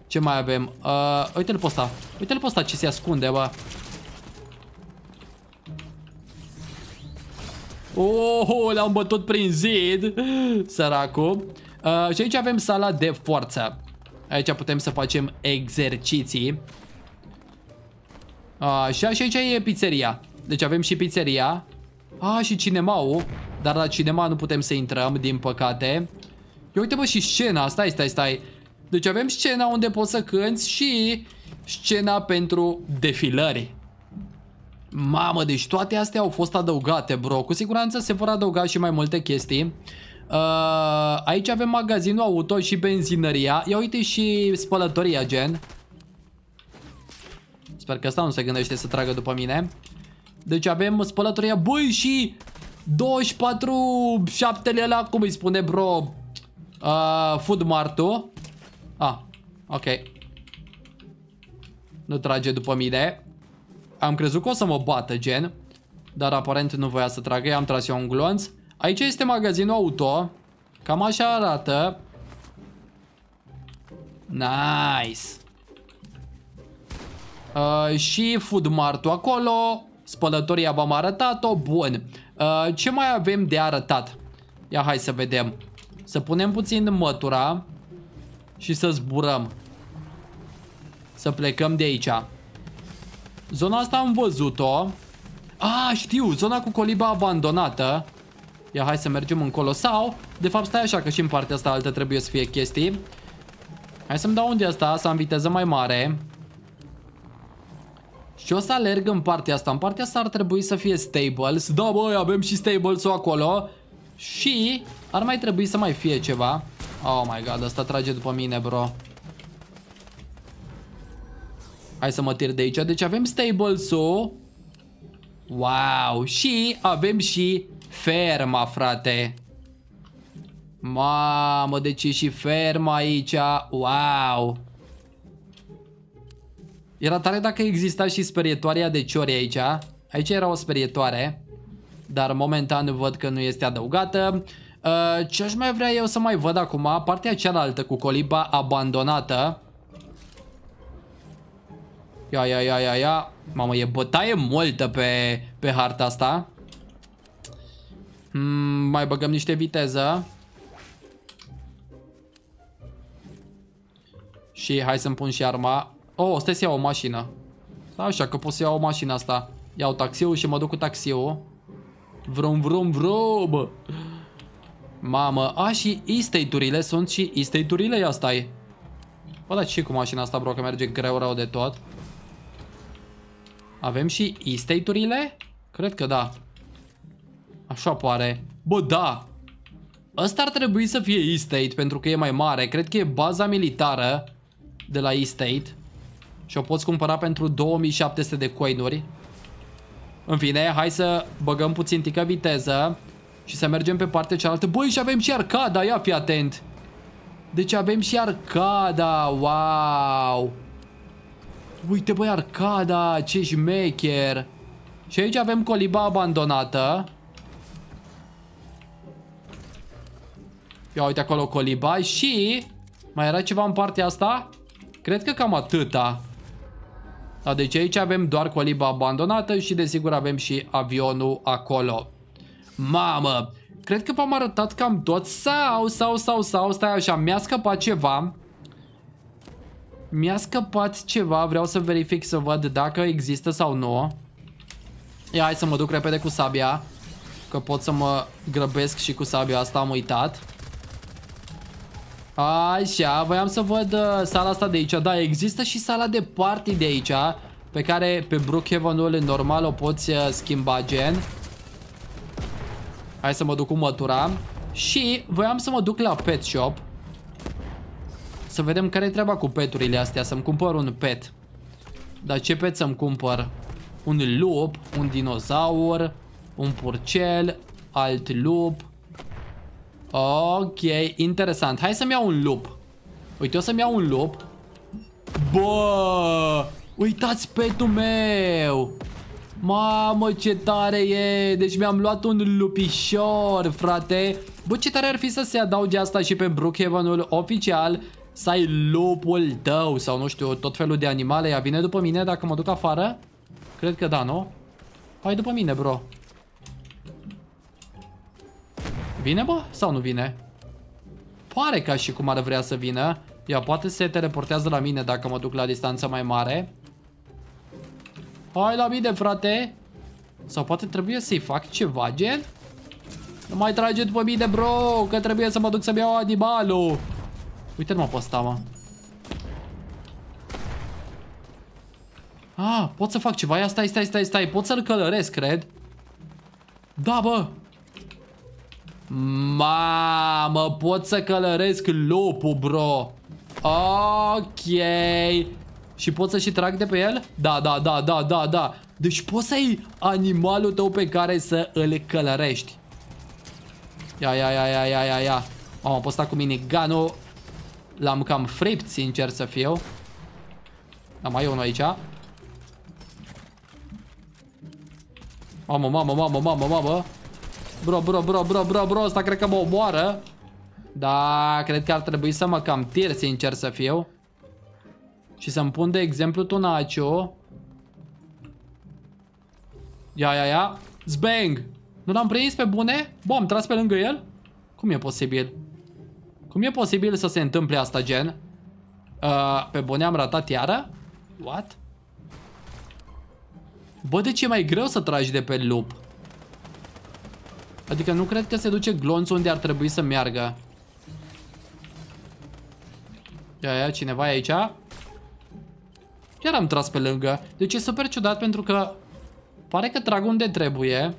A: Ce mai avem? Uh, uite-l pe ăsta. Uite-l pe ăsta ce se ascunde, bă. Oh, l-am bătut prin zid săracu. uh, Și aici avem sala de forță Aici putem să facem exerciții Așa, și aici e pizzeria. Deci avem și pizzeria. A, și cinemaul. Dar la cinema nu putem să intrăm, din păcate. Ia uite bă și scena, stai, stai, stai. Deci avem scena unde poți să cânti și scena pentru defilări. Mamă, deci toate astea au fost adăugate, bro. Cu siguranță se vor adăuga și mai multe chestii. Uh, aici avem magazinul auto și benzinăria. Ia uite și spălătoria, gen. Sper că asta nu se gândește să tragă după mine. Deci avem spălătoria, băi, și 24 7 la cum îi spune, bro, uh, Food Mart-ul. Ah, ok. Nu trage după mine. Am crezut că o să mă bată, gen. Dar aparent nu voia să tragă, i-am tras eu un glonț. Aici este magazinul auto. Cam așa arată. Nice. Uh, și Food mart acolo, spălătoria v-am arătat-o, bun. Uh, ce mai avem de arătat? Ia hai să vedem. Să punem puțin mătura și să zburăm. Să plecăm de aici. Zona asta am văzut-o. Ah, știu, zona cu coliba abandonată. Ia hai să mergem încolo sau De fapt stai așa că și în partea asta altă trebuie să fie chestii Hai să-mi dau unde asta, să am viteză mai mare și o să alerg în partea asta. În partea asta ar trebui să fie stables. Da, băi, avem și stables-ul acolo. Și ar mai trebui să mai fie ceva. Oh my god, asta trage după mine, bro. Hai să mă tir de aici. Deci avem stables-ul. Wow. Și avem și ferma, frate. Mamă, deci e și ferma aici. Wow. Era tare dacă exista și sperietoarea de ciori aici. Aici era o sperietoare, dar momentan văd că nu este adăugată. Uh, ce aș mai vrea eu să mai văd acum? Partea cealaltă cu coliba abandonată. Ia, ia, ia, ia, ia. Mamă, e bătaie multă pe, pe harta asta. Hmm, mai băgăm niște viteză. Și hai să-mi pun și arma Oh, stai să iau o mașină. Așa că pot să iau o mașină asta. Iau taxiul și mă duc cu taxiul. Vrum, vrum, vrum. Mamă, a și estate-urile sunt și estate-urile, ia stai. Bă, dar ce cu mașina asta, bro, că merge greu rău de tot. Avem și estate-urile? Cred că da. Așa pare. Bă, da! Ăsta ar trebui să fie estate, pentru că e mai mare. Cred că e baza militară de la estate. Și o poți cumpăra pentru 2700 de coinuri. În fine, hai să băgăm puțin tică viteză și să mergem pe partea cealaltă. Băi, și avem și arcada, ia fi atent. Deci avem și arcada, wow. Uite băi, arcada, ce șmecher. Și aici avem coliba abandonată. Ia uite acolo coliba și... Mai era ceva în partea asta? Cred că cam atâta. Deci aici avem doar coliba abandonată și desigur avem și avionul acolo. Mamă! Cred că v-am arătat cam tot sau, sau, sau, sau, stai așa, mi-a scăpat ceva. Mi-a scăpat ceva, vreau să verific să văd dacă există sau nu. Ia hai să mă duc repede cu sabia, că pot să mă grăbesc și cu sabia asta, am uitat. Așa, voiam să văd uh, sala asta de aici. Da, există și sala de party de aici, pe care pe Brookhaven-ul normal o poți uh, schimba gen. Hai să mă duc cu mătura. Și voiam să mă duc la pet shop. Să vedem care e treaba cu peturile astea, să-mi cumpăr un pet. Dar ce pet să-mi cumpăr? Un lup, un dinozaur, un purcel, alt lup, Ok, interesant. Hai să-mi iau un lup. Uite, o să-mi iau un lup. Bă! Uitați petul meu! Mamă, ce tare e! Deci mi-am luat un lupișor, frate! Bă, ce tare ar fi să se adauge asta și pe Brookhavenul oficial să ai lupul tău sau nu știu, tot felul de animale. Ea vine după mine dacă mă duc afară? Cred că da, nu? Hai după mine, bro. Vine, bă? Sau nu vine? Pare ca și cum ar vrea să vină. Ea poate se teleportează la mine dacă mă duc la distanță mai mare. Hai la mine, frate! Sau poate trebuie să-i fac ceva, gen? Nu mai trage după mine, bro! Că trebuie să mă duc să-mi iau animalul! Uite-l mă pe ăsta, mă. Ah, pot să fac ceva? Ia stai, stai, stai, stai. Pot să-l călăresc, cred. Da, bă! Mamă, pot să călăresc lupul, bro Ok Și pot să și trag de pe el? Da, da, da, da, da, da Deci poți să iei animalul tău pe care să îl călărești Ia, ia, ia, ia, ia, ia, ia Am apostat cu minigunul L-am cam fript, sincer să fiu Da, mai e unul aici Mamă, mamă, mamă, mamă, mamă Bro, bro, bro, bro, bro, bro, ăsta cred că mă omoară. Da, cred că ar trebui să mă cam tir, sincer să fiu. Și să-mi pun de exemplu tunaciu Ia, ia, ia. Zbang! Nu l-am prins pe bune? Bom, am tras pe lângă el? Cum e posibil? Cum e posibil să se întâmple asta, gen? Uh, pe bune am ratat iară? What? Bă, de ce e mai greu să tragi de pe lup? Adică nu cred că se duce glonț unde ar trebui să meargă. Ia, ia, cineva e aici? Chiar am tras pe lângă. Deci e super ciudat pentru că pare că trag unde trebuie.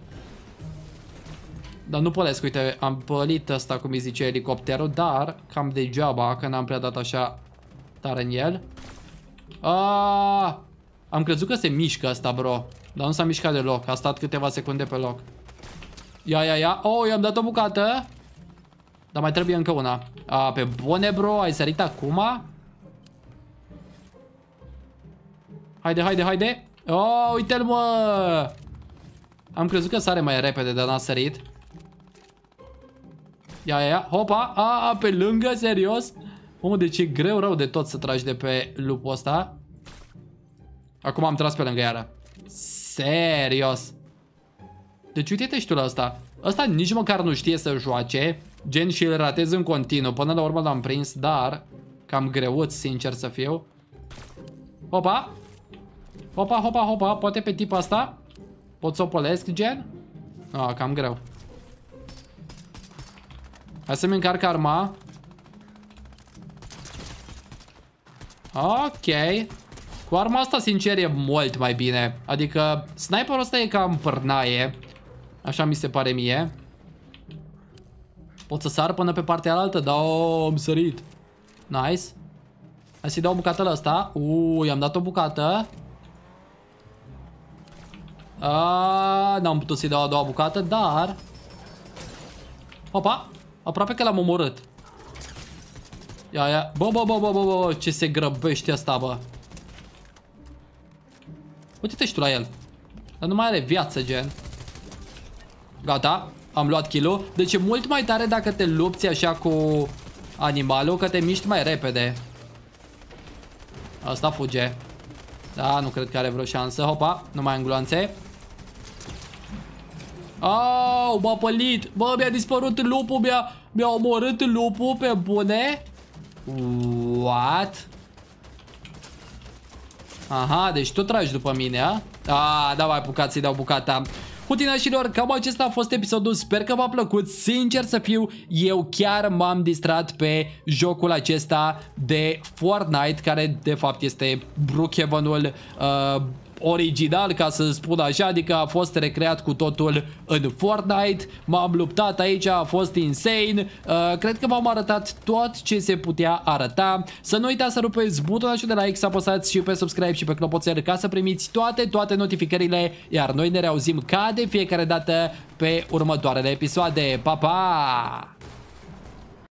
A: Dar nu pălesc, uite, am pălit asta cum îi zice elicopterul, dar cam degeaba că n-am prea dat așa tare în el. Aaaa! Ah! Am crezut că se mișcă asta, bro. Dar nu s-a mișcat deloc. A stat câteva secunde pe loc. Ia, ia, ia. Oh, i-am dat o bucată. Dar mai trebuie încă una. A, pe bune, bro. Ai sărit acum? Haide, haide, haide. Oh, uite-l, mă. Am crezut că sare mai repede, dar n-a sărit. Ia, ia, ia. Hopa. A, a, pe lângă, serios? Omul, deci ce greu rău de tot să tragi de pe lupul ăsta. Acum am tras pe lângă iară. Serios. Deci uite-te și tu la asta. Asta nici măcar nu știe să joace. Gen și îl ratez în continuu. Până la urmă l-am prins, dar... Cam greuț, sincer să fiu. Hopa! Hopa, hopa, hopa. Poate pe tipul asta? Pot să o polesc, gen? Ah, cam greu. Hai să-mi încarc arma. Ok. Cu arma asta, sincer, e mult mai bine. Adică, sniperul ăsta e cam pârnaie. Așa mi se pare mie. Pot să sar până pe partea altă? Da, oh, am sărit. Nice. Hai să-i dau bucată la asta. Uuu, i-am dat o bucată. N-am putut să-i dau a doua bucată, dar... Opa! Aproape că l-am omorât. Ia, ia. Bă, bă, bă, bă, bă, bă, ce se grăbește asta, bă. Uite-te și tu la el. Dar nu mai are viață, gen. Gata, am luat kill -ul. Deci e mult mai tare dacă te lupți așa cu animalul, că te miști mai repede. Asta fuge. Da, nu cred că are vreo șansă. Hopa, nu mai am gloanțe. Au, m-a pălit. Bă, mi-a dispărut lupul, mi-a mi, omorât lupul pe bune. What? Aha, deci tu tragi după mine, a? Ah, da, mai pucat să-i dau bucata. Putinașilor, cam acesta a fost episodul, sper că v-a plăcut, sincer să fiu, eu chiar m-am distrat pe jocul acesta de Fortnite, care de fapt este Brookhavenul uh, original, ca să spun așa, adică a fost recreat cu totul în Fortnite. M-am luptat aici, a fost insane. Uh, cred că v-am arătat tot ce se putea arăta. Să nu uitați să rupeți butonul de like, să apăsați și pe subscribe și pe clopoțel ca să primiți toate, toate notificările, iar noi ne reauzim ca de fiecare dată pe următoarele episoade. Pa, pa!